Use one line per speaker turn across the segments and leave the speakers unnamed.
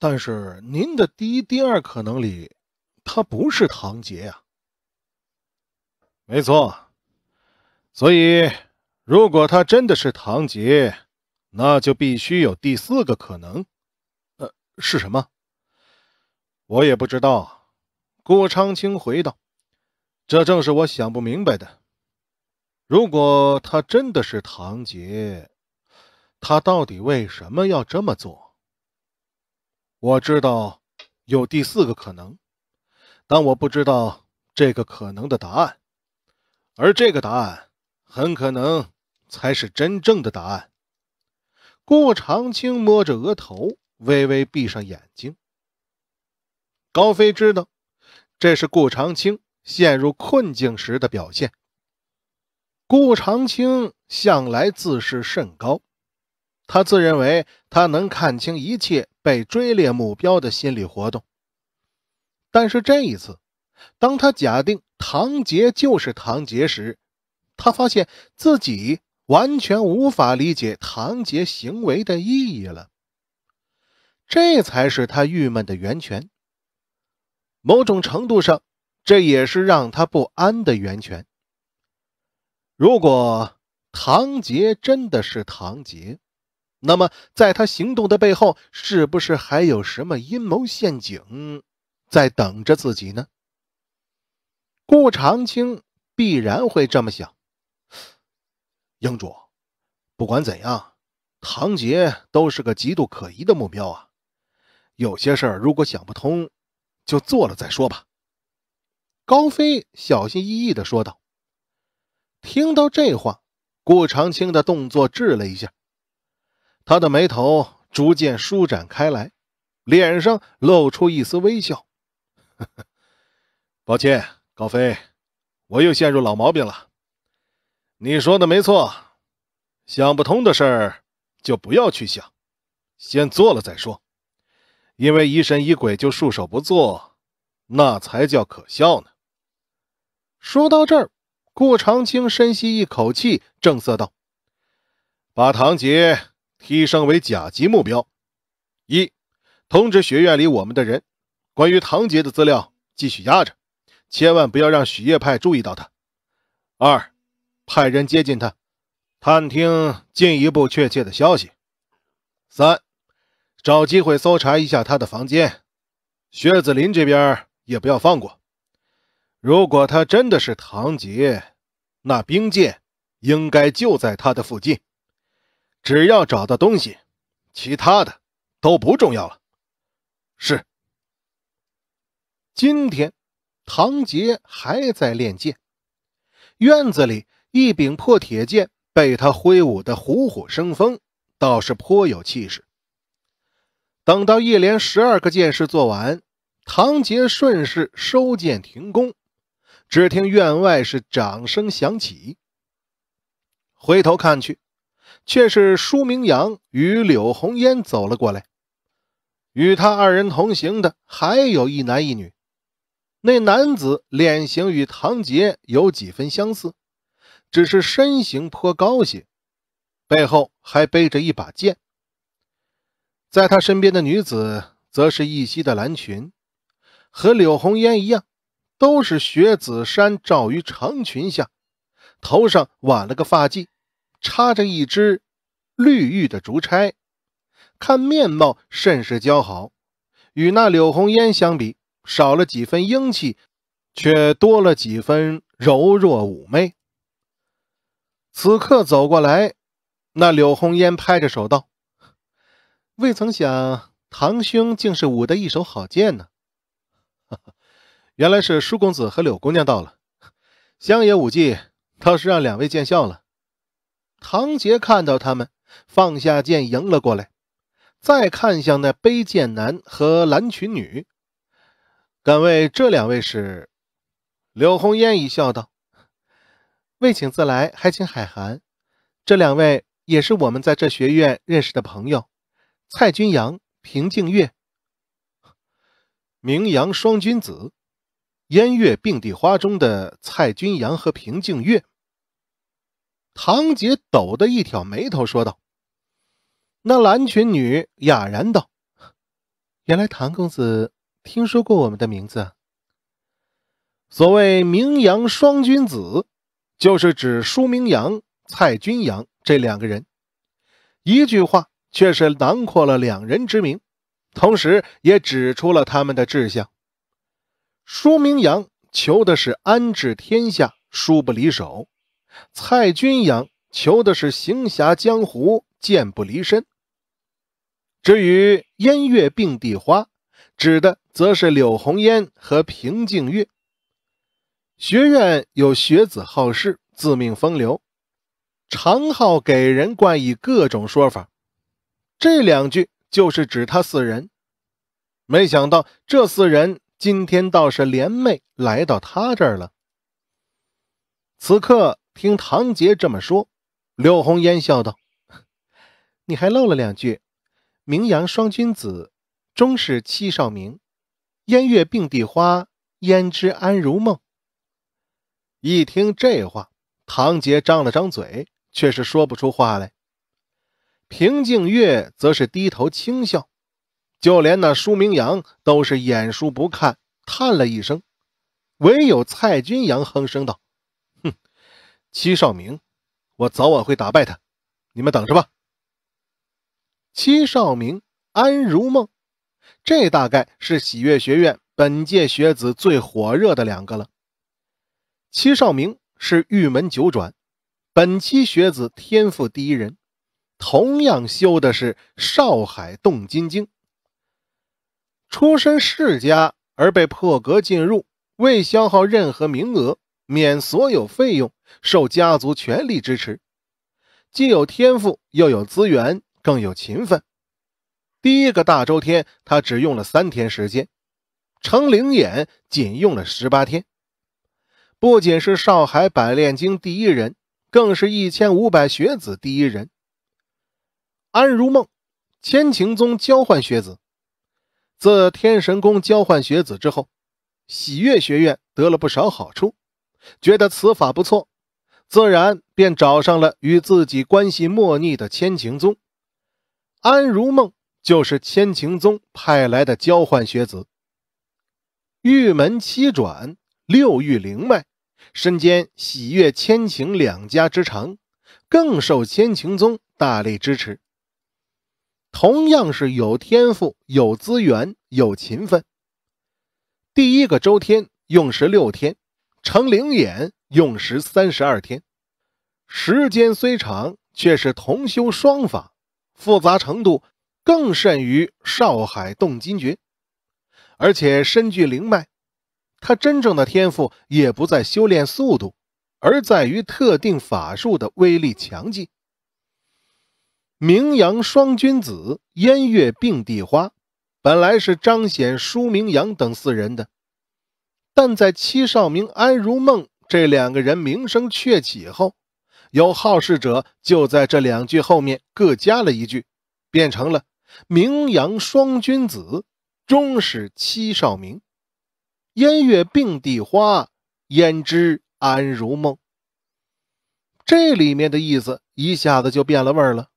但是您的第一、第二可能里，他不是唐杰呀。没错，所以如果他真的是唐杰，那就必须有第四个可能。呃，是什么？我也不知道。”顾昌清回道，“这正是我想不明白的。如果他真的是唐杰，他到底为什么要这么做？”我知道有第四个可能，但我不知道这个可能的答案，而这个答案很可能才是真正的答案。顾长青摸着额头，微微闭上眼睛。高飞知道，这是顾长青陷入困境时的表现。顾长青向来自视甚高。他自认为他能看清一切被追猎目标的心理活动，但是这一次，当他假定唐杰就是唐杰时，他发现自己完全无法理解唐杰行为的意义了。这才是他郁闷的源泉。某种程度上，这也是让他不安的源泉。如果唐杰真的是唐杰，那么，在他行动的背后，是不是还有什么阴谋陷阱在等着自己呢？顾长青必然会这么想。英主，不管怎样，唐杰都是个极度可疑的目标啊！有些事儿如果想不通，就做了再说吧。”高飞小心翼翼地说道。听到这话，顾长青的动作滞了一下。他的眉头逐渐舒展开来，脸上露出一丝微笑。抱歉，高飞，我又陷入老毛病了。你说的没错，想不通的事儿就不要去想，先做了再说。因为疑神疑鬼就束手不做，那才叫可笑呢。说到这儿，顾长青深吸一口气，正色道：“把唐杰。”提升为甲级目标。一，通知学院里我们的人，关于唐杰的资料继续压着，千万不要让许叶派注意到他。二，派人接近他，探听进一步确切的消息。三，找机会搜查一下他的房间。薛子林这边也不要放过。如果他真的是唐杰，那兵剑应该就在他的附近。只要找到东西，其他的都不重要了。是。今天，唐杰还在练剑。院子里，一柄破铁剑被他挥舞的虎虎生风，倒是颇有气势。等到一连十二个剑士做完，唐杰顺势收剑停工，只听院外是掌声响起，回头看去。却是舒明阳与柳红烟走了过来，与他二人同行的还有一男一女。那男子脸型与唐杰有几分相似，只是身形颇高些，背后还背着一把剑。在他身边的女子则是一袭的蓝裙，和柳红烟一样，都是雪子衫罩于长裙下，头上挽了个发髻。插着一支绿玉的竹钗，看面貌甚是姣好，与那柳红烟相比，少了几分英气，却多了几分柔弱妩媚。此刻走过来，那柳红烟拍着手道：“未曾想堂兄竟是舞得一手好剑呢！” 原来是舒公子和柳姑娘到了，乡野舞技倒是让两位见笑了。唐杰看到他们，放下剑迎了过来，再看向那背剑男和蓝裙女，敢问这两位是？柳红烟一笑道：“未请自来，还请海涵。这两位也是我们在这学院认识的朋友，蔡君阳、平静月，名扬双君子，烟月并蒂花中的蔡君阳和平静月。”唐姐抖的一挑眉头，说道：“那蓝裙女哑然道，原来唐公子听说过我们的名字。所谓‘名扬双君子’，就是指舒明扬、蔡君扬这两个人。一句话却是囊括了两人之名，同时也指出了他们的志向。舒明扬求的是安治天下，书不离手。”蔡君扬求的是行侠江湖，剑不离身。至于烟月并蒂花，指的则是柳红烟和平静月。学院有学子好事，自命风流，常好给人冠以各种说法。这两句就是指他四人。没想到这四人今天倒是联袂来到他这儿了。此刻。听唐杰这么说，柳红烟笑道：“你还漏了两句，名扬双君子，终是季少明，烟月并蒂花，胭脂安如梦。”一听这话，唐杰张了张嘴，却是说不出话来。平静月则是低头轻笑，就连那舒明阳都是眼熟不看，叹了一声。唯有蔡君阳哼声道。戚少明，我早晚会打败他，你们等着吧。戚少明、安如梦，这大概是喜悦学院本届学子最火热的两个了。戚少明是玉门九转，本期学子天赋第一人，同样修的是少海洞金经，出身世家而被破格进入，未消耗任何名额，免所有费用。受家族全力支持，既有天赋，又有资源，更有勤奋。第一个大周天，他只用了三天时间；成灵眼，仅用了十八天。不仅是少海百炼经第一人，更是一千五百学子第一人。安如梦，千情宗交换学子，自天神宫交换学子之后，喜悦学院得了不少好处，觉得此法不错。自然便找上了与自己关系莫逆的千情宗，安如梦就是千情宗派来的交换学子。玉门七转，六域灵脉，身兼喜悦、千情两家之长，更受千情宗大力支持。同样是有天赋、有资源、有勤奋。第一个周天用时六天。成灵眼用时三十二天，时间虽长，却是同修双法，复杂程度更甚于少海洞金诀。而且身具灵脉，他真正的天赋也不在修炼速度，而在于特定法术的威力强劲。名扬双君子，烟月并蒂花，本来是彰显舒明阳等四人的。但在戚少明、安如梦这两个人名声鹊起后，有好事者就在这两句后面各加了一句，变成了“名扬双君子，终是戚少明；烟月并蒂花，焉知安如梦。”这里面的意思一下子就变了味儿了，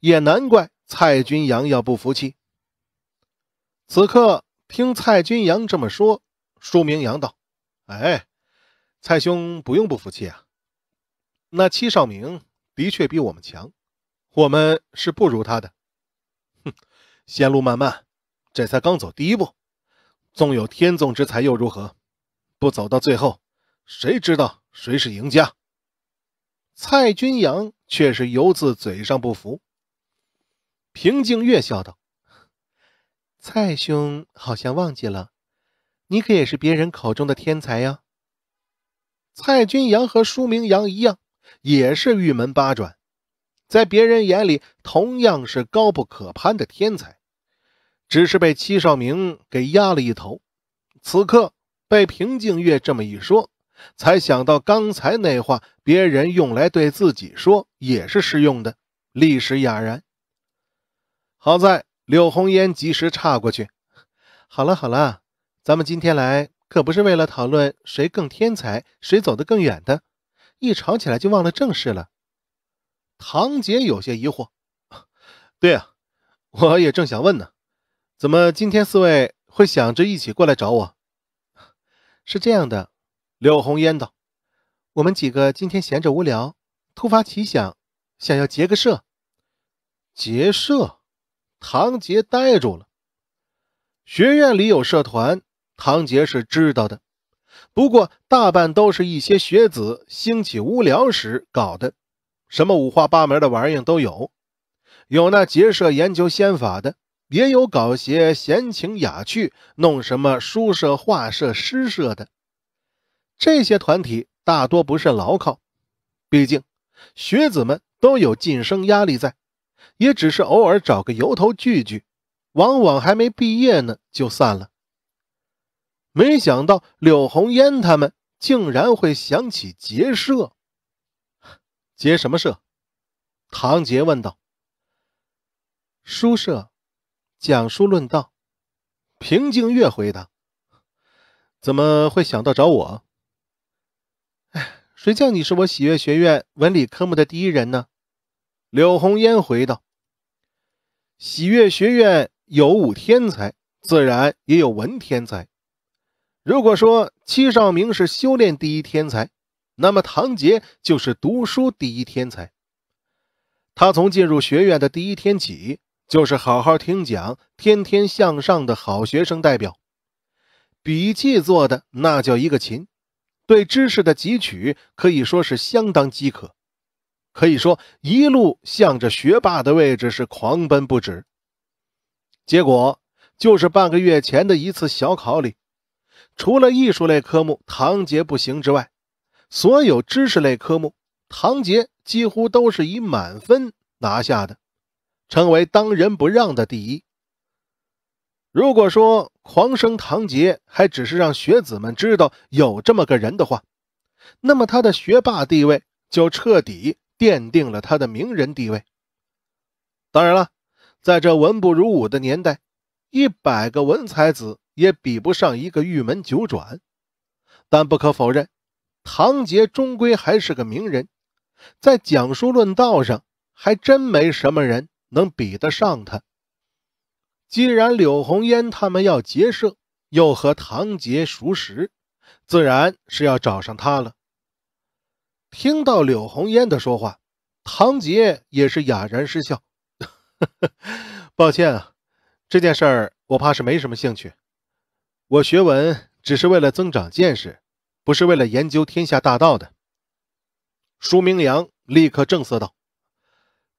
也难怪蔡君阳要不服气。此刻听蔡君阳这么说。舒明阳道：“哎，蔡兄不用不服气啊。那戚少明的确比我们强，我们是不如他的。哼，仙路漫漫，这才刚走第一步，纵有天纵之才又如何？不走到最后，谁知道谁是赢家？”蔡君阳却是由自嘴上不服。平静月笑道：“蔡兄好像忘记了。”你可也是别人口中的天才呀！蔡君阳和舒明阳一样，也是玉门八转，在别人眼里同样是高不可攀的天才，只是被戚少明给压了一头。此刻被平静月这么一说，才想到刚才那话，别人用来对自己说也是适用的，立时哑然。好在柳红烟及时岔过去：“好了，好了。”咱们今天来可不是为了讨论谁更天才、谁走得更远的，一吵起来就忘了正事了。唐杰有些疑惑：“ 对啊，我也正想问呢，怎么今天四位会想着一起过来找我？” 是这样的，柳红烟道：“我们几个今天闲着无聊，突发奇想，想要结个社。”结社？唐杰呆住了。学院里有社团。唐杰是知道的，不过大半都是一些学子兴起无聊时搞的，什么五花八门的玩意都有，有那结社研究仙法的，也有搞些闲情雅趣，弄什么书社、画社、诗社的。这些团体大多不甚牢靠，毕竟学子们都有晋升压力在，也只是偶尔找个由头聚聚，往往还没毕业呢就散了。没想到柳红烟他们竟然会想起结社，结什么社？唐杰问道。书社，讲书论道。平静月回答。怎么会想到找我？哎，谁叫你是我喜悦学院文理科目的第一人呢？柳红烟回道。喜悦学院有武天才，自然也有文天才。如果说戚少明是修炼第一天才，那么唐杰就是读书第一天才。他从进入学院的第一天起，就是好好听讲、天天向上的好学生代表，笔记做的那叫一个勤，对知识的汲取可以说是相当饥渴，可以说一路向着学霸的位置是狂奔不止。结果就是半个月前的一次小考里。除了艺术类科目唐杰不行之外，所有知识类科目唐杰几乎都是以满分拿下的，成为当仁不让的第一。如果说狂生唐杰还只是让学子们知道有这么个人的话，那么他的学霸地位就彻底奠定了他的名人地位。当然了，在这文不如武的年代，一百个文才子。也比不上一个玉门九转，但不可否认，唐杰终归还是个名人，在讲书论道上还真没什么人能比得上他。既然柳红烟他们要结社，又和唐杰熟识，自然是要找上他了。听到柳红烟的说话，唐杰也是哑然失笑：“ 抱歉啊，这件事儿我怕是没什么兴趣。”我学文只是为了增长见识，不是为了研究天下大道的。舒明阳立刻正色道：“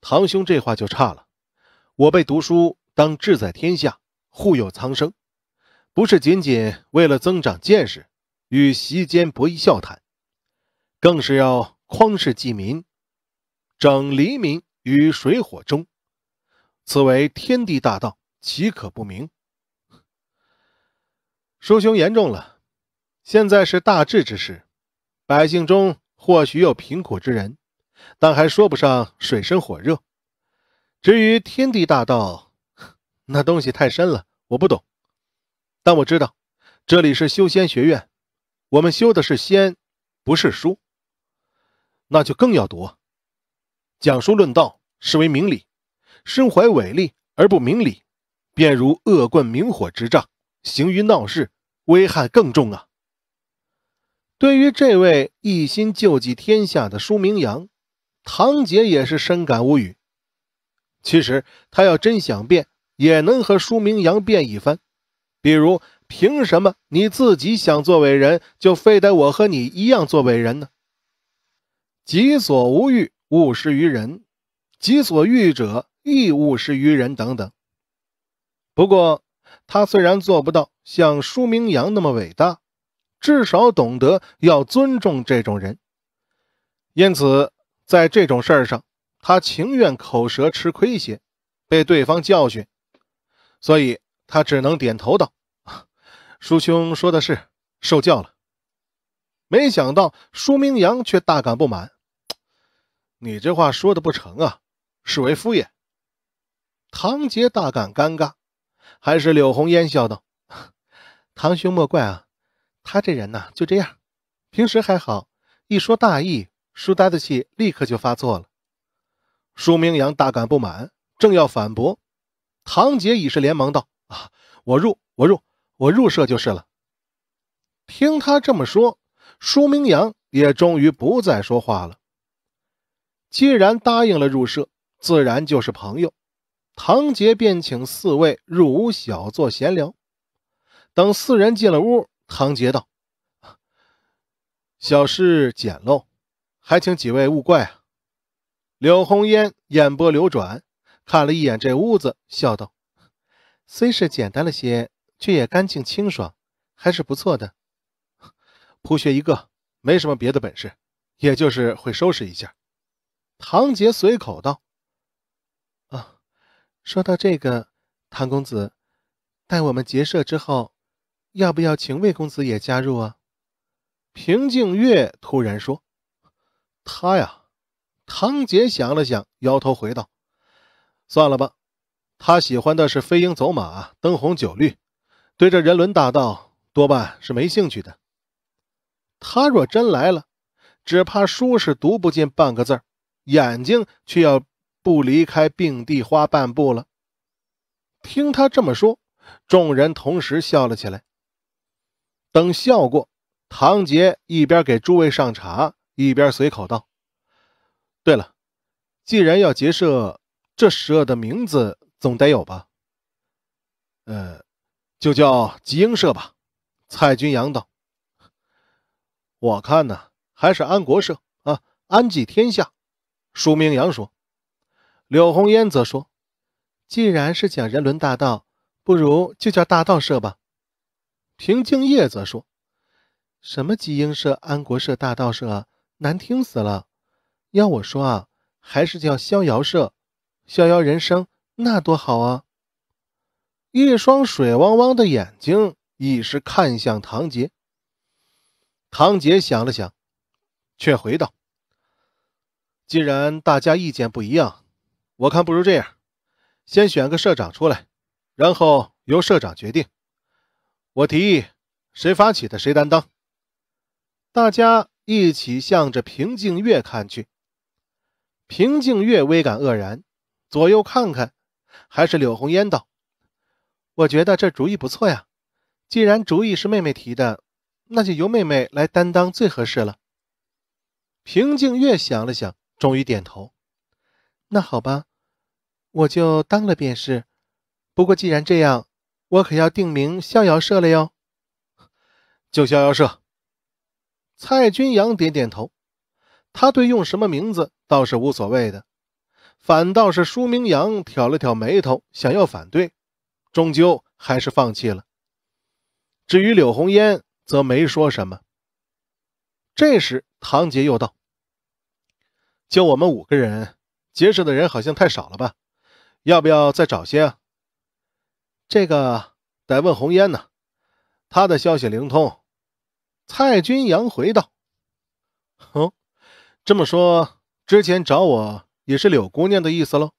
堂兄这话就差了，我辈读书当志在天下，护佑苍生，不是仅仅为了增长见识，与席间博弈笑谈，更是要匡世济民，整黎民于水火中。此为天地大道，岂可不明？”叔兄言重了，现在是大治之时，百姓中或许有贫苦之人，但还说不上水深火热。至于天地大道，那东西太深了，我不懂。但我知道，这里是修仙学院，我们修的是仙，不是书，那就更要读。讲书论道，是为明理；身怀伟力而不明理，便如恶棍明火执杖，行于闹市。危害更重啊！对于这位一心救济天下的舒明阳，唐杰也是深感无语。其实他要真想变，也能和舒明阳变一番。比如，凭什么你自己想做伟人，就非得我和你一样做伟人呢？己所无欲，勿施于人；己所欲者，亦勿施于人。等等。不过，他虽然做不到像舒明阳那么伟大，至少懂得要尊重这种人，因此在这种事儿上，他情愿口舌吃亏些，被对方教训，所以他只能点头道：“ 舒兄说的是，受教了。”没想到舒明阳却大感不满：“你这话说的不成啊，是为敷衍。”唐杰大感尴尬。还是柳红烟笑道：“堂兄莫怪啊，他这人呐就这样，平时还好，一说大意，书呆子气立刻就发作了。”舒明阳大感不满，正要反驳，唐杰已是连忙道：“啊，我入，我入，我入社就是了。”听他这么说，舒明阳也终于不再说话了。既然答应了入社，自然就是朋友。唐杰便请四位入屋小坐闲聊。等四人进了屋，唐杰道：“小事简陋，还请几位勿怪。”柳红烟眼波流转，看了一眼这屋子，笑道：“虽是简单了些，却也干净清爽，还是不错的。”“铺学一个，没什么别的本事，也就是会收拾一下。”唐杰随口道。说到这个，唐公子，待我们结社之后，要不要请魏公子也加入啊？平静月突然说：“他呀。”唐杰想了想，摇头回道：“算了吧，他喜欢的是飞鹰走马、灯红酒绿，对这人伦大道多半是没兴趣的。他若真来了，只怕书是读不进半个字儿，眼睛却要。”不离开并蒂花半步了。听他这么说，众人同时笑了起来。等笑过，唐杰一边给诸位上茶，一边随口道：“对了，既然要结社，这社的名字总得有吧？呃，就叫吉英社吧。”蔡君阳道：“我看呢，还是安国社啊，安济天下。”舒明阳说。柳红烟则说：“既然是讲人伦大道，不如就叫大道社吧。”平敬业则说：“什么吉英社、安国社、大道社，难听死了！要我说啊，还是叫逍遥社，逍遥人生，那多好啊！”一双水汪汪的眼睛已是看向唐杰。唐杰想了想，却回道：“既然大家意见不一样。”我看不如这样，先选个社长出来，然后由社长决定。我提议，谁发起的谁担当。大家一起向着平静月看去，平静月微感愕然，左右看看，还是柳红烟道：“我觉得这主意不错呀，既然主意是妹妹提的，那就由妹妹来担当最合适了。”平静月想了想，终于点头。那好吧，我就当了便是。不过既然这样，我可要定名逍遥社了哟。就逍遥社。蔡君阳点点头，他对用什么名字倒是无所谓的，反倒是舒明阳挑了挑眉头，想要反对，终究还是放弃了。至于柳红烟，则没说什么。这时，唐杰又道：“就我们五个人。”结社的人好像太少了吧？要不要再找些啊？这个得问红烟呢，他的消息灵通。蔡君阳回道：“哦，这么说之前找我也是柳姑娘的意思喽？”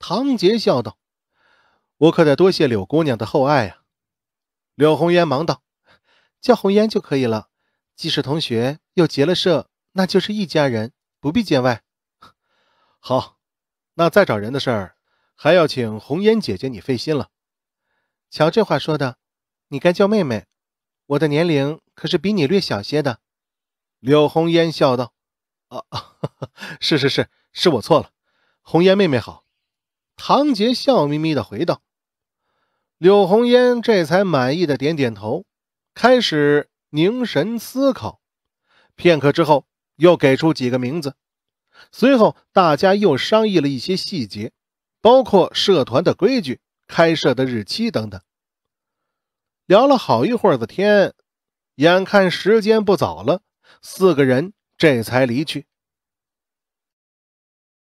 唐杰笑道：“我可得多谢柳姑娘的厚爱呀。”柳红烟忙道：“叫红烟就可以了。既是同学又结了社，那就是一家人，不必见外。”好，那再找人的事儿，还要请红颜姐姐你费心了。瞧这话说的，你该叫妹妹，我的年龄可是比你略小些的。柳红烟笑道：“啊 是是是，是我错了。红颜妹妹好。”唐杰笑眯眯的回道。柳红烟这才满意的点点头，开始凝神思考。片刻之后，又给出几个名字。随后，大家又商议了一些细节，包括社团的规矩、开设的日期等等。聊了好一会儿的天，眼看时间不早了，四个人这才离去。